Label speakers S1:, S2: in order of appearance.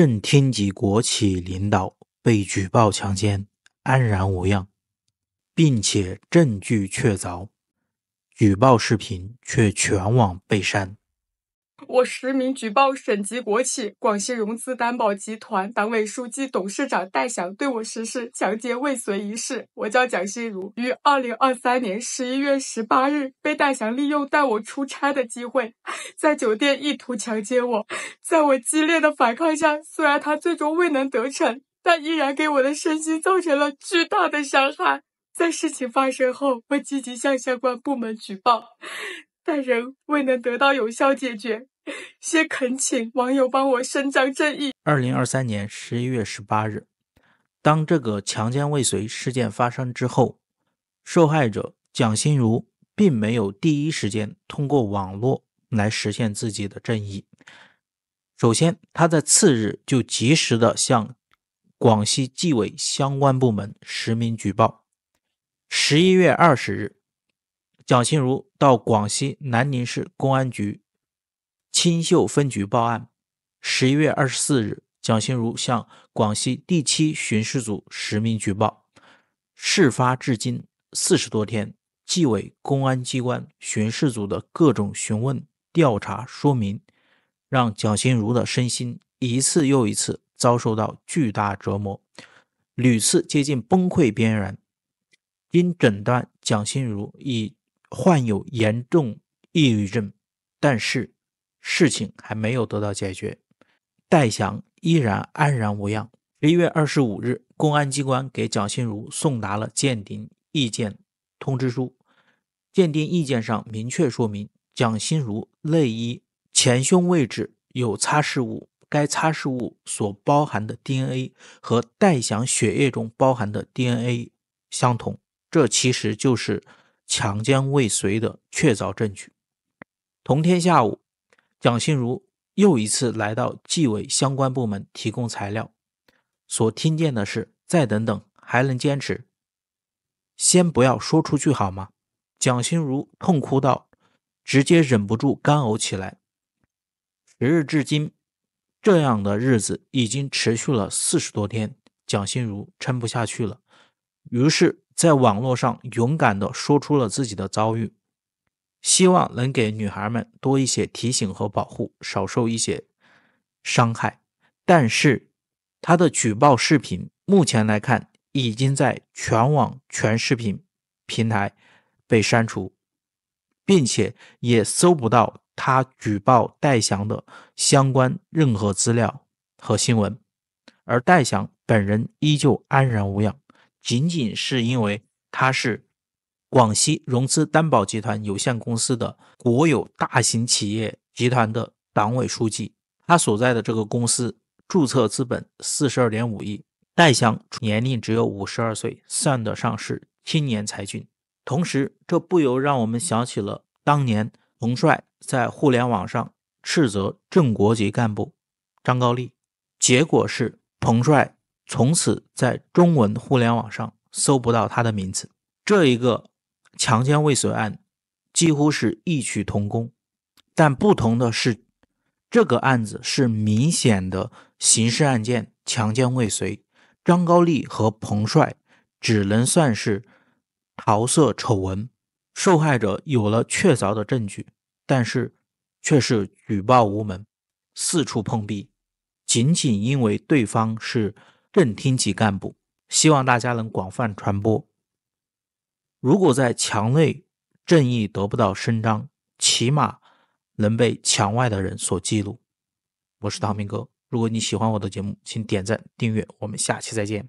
S1: 正厅级国企领导被举报强奸，安然无恙，并且证据确凿，举报视频却全网被删。
S2: 我实名举报省级国企广西融资担保集团党委书记、董事长戴翔对我实施强奸未遂一事。我叫蒋心如，于2023年11月18日被戴翔利用带我出差的机会，在酒店意图强奸我。在我激烈的反抗下，虽然他最终未能得逞，但依然给我的身心造成了巨大的伤害。在事情发生后，我积极向相关部门举报，但仍未能得到有效解决。先恳请网友帮我伸张正义。
S1: 二零二三年十一月十八日，当这个强奸未遂事件发生之后，受害者蒋心如并没有第一时间通过网络来实现自己的正义。首先，他在次日就及时的向广西纪委相关部门实名举报。十一月二十日，蒋心如到广西南宁市公安局。钦秀分局报案。十一月二十四日，蒋新如向广西第七巡视组实名举报。事发至今四十多天，纪委、公安机关、巡视组的各种询问、调查说明，让蒋新如的身心一次又一次遭受到巨大折磨，屡次接近崩溃边缘。因诊断蒋新如已患有严重抑郁症，但是。事情还没有得到解决，戴翔依然安然无恙。十一月二十五日，公安机关给蒋新如送达了鉴定意见通知书。鉴定意见上明确说明，蒋新如内衣前胸位置有擦拭物，该擦拭物所包含的 DNA 和戴翔血液中包含的 DNA 相同，这其实就是强奸未遂的确凿证据。同天下午。蒋欣如又一次来到纪委相关部门提供材料，所听见的是“再等等，还能坚持，先不要说出去，好吗？”蒋欣如痛哭道，直接忍不住干呕起来。时日至今这样的日子已经持续了四十多天，蒋欣如撑不下去了，于是，在网络上勇敢地说出了自己的遭遇。希望能给女孩们多一些提醒和保护，少受一些伤害。但是，他的举报视频目前来看已经在全网全视频平台被删除，并且也搜不到他举报戴翔的相关任何资料和新闻。而戴翔本人依旧安然无恙，仅仅是因为他是。广西融资担保集团有限公司的国有大型企业集团的党委书记，他所在的这个公司注册资本四十二点五亿。戴翔年龄只有五十二岁，算得上是青年才俊。同时，这不由让我们想起了当年彭帅在互联网上斥责正国级干部张高丽，结果是彭帅从此在中文互联网上搜不到他的名字。这一个。强奸未遂案几乎是异曲同工，但不同的是，这个案子是明显的刑事案件强奸未遂。张高丽和彭帅只能算是桃色丑闻，受害者有了确凿的证据，但是却是举报无门，四处碰壁。仅仅因为对方是正厅级干部，希望大家能广泛传播。如果在墙内正义得不到伸张，起码能被墙外的人所记录。我是唐明哥，如果你喜欢我的节目，请点赞订阅，我们下期再见。